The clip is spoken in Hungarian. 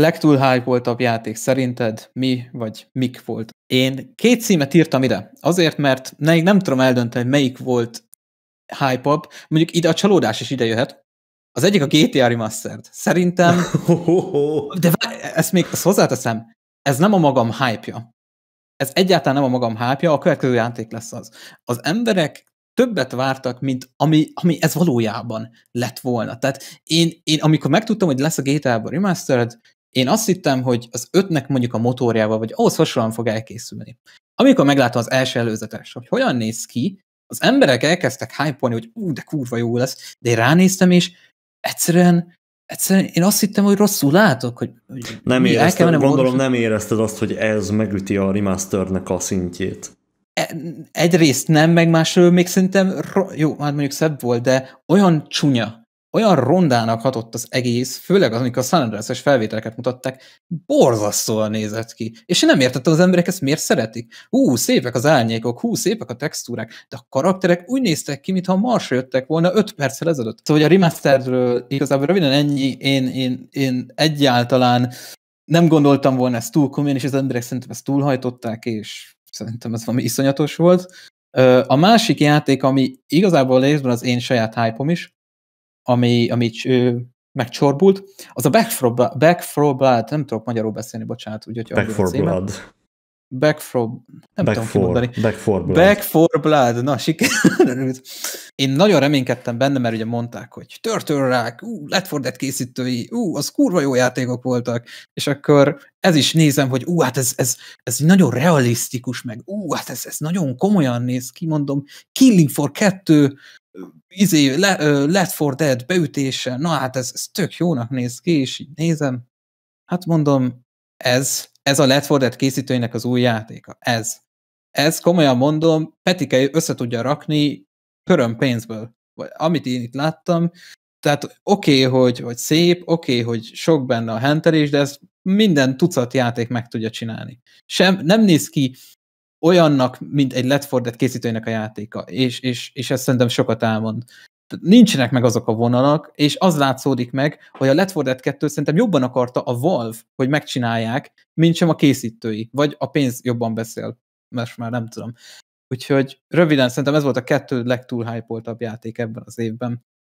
Legtúl hype játék szerinted mi vagy mik volt? Én két címet írtam ide, azért, mert még nem tudom eldönteni, melyik volt hype -up. Mondjuk ide a csalódás is ide jöhet. Az egyik a GTA Remastered. Szerintem... De ezt még ezt hozzáteszem, ez nem a magam hype-ja. Ez egyáltalán nem a magam hype-ja, a következő játék lesz az. Az emberek többet vártak, mint ami, ami ez valójában lett volna. Tehát én, én amikor megtudtam, hogy lesz a GTA-ban Remastered, én azt hittem, hogy az ötnek mondjuk a motorjával, vagy ahhoz hasonlóan fog elkészülni. Amikor meglátom az első előzetes, hogy hogyan néz ki, az emberek elkezdtek hype hogy ú, de kurva jó lesz, de én ránéztem, és egyszerűen egyszerűen én azt hittem, hogy rosszul látok, hogy, hogy nem érezted, nem gondolom nem érezted azt, hogy ez megüti a remasternek a szintjét. E, egyrészt nem, meg másról még szerintem, jó, hát mondjuk szebb volt, de olyan csúnya, olyan rondának hatott az egész, főleg az, amikor a andreas es felvételeket mutatták, borzasztóan nézett ki. És én nem értettem az emberek ezt miért szeretik. Hú, szépek az árnyékok, hú, szépek a textúrák, de a karakterek úgy néztek ki, mintha marsra jöttek volna 5 perccel ezelőtt. Szóval hogy a remasterről igazából röviden ennyi, én, én, én egyáltalán nem gondoltam volna ezt túl komolyan, és az emberek szerintem ezt túlhajtották, és szerintem ez valami iszonyatos volt. A másik játék, ami igazából részben az én saját hype is, ami, ami ö, megcsorbult, az a for back nem tudok magyarul beszélni, bocsánat, úgyhogy Back for Blood. Back for, nem back tudom for, kimondani. Back for Blood. Back for Blood, na sikerült. Én nagyon reménykedtem benne, mert ugye mondták, hogy Turtle-rák, ú, Left 4 Dead készítői, ú, az kurva jó játékok voltak, és akkor ez is nézem, hogy ú, hát ez, ez, ez nagyon realisztikus, meg ú, hát ez, ez nagyon komolyan néz ki, mondom, Killing for 2, izé, Let for Dead beütése, na hát ez, ez tök jónak néz ki, és így nézem, hát mondom, ez, ez a Let for Dead készítőinek az új játéka, ez. Ez komolyan mondom, Petike össze tudja rakni köröm pénzből, vagy amit én itt láttam, tehát oké, okay, hogy, hogy szép, oké, okay, hogy sok benne a hentelés, de ezt minden tucat játék meg tudja csinálni. Sem, nem néz ki olyannak, mint egy Letfordet készítőnek a játéka, és, és, és ez szerintem sokat elmond. Nincsenek meg azok a vonalak, és az látszódik meg, hogy a Letfordet 2 szerintem jobban akarta a Valve, hogy megcsinálják, mint sem a készítői, vagy a pénz jobban beszél, mert már nem tudom. Úgyhogy röviden szerintem ez volt a kettő legtúl játék ebben az évben.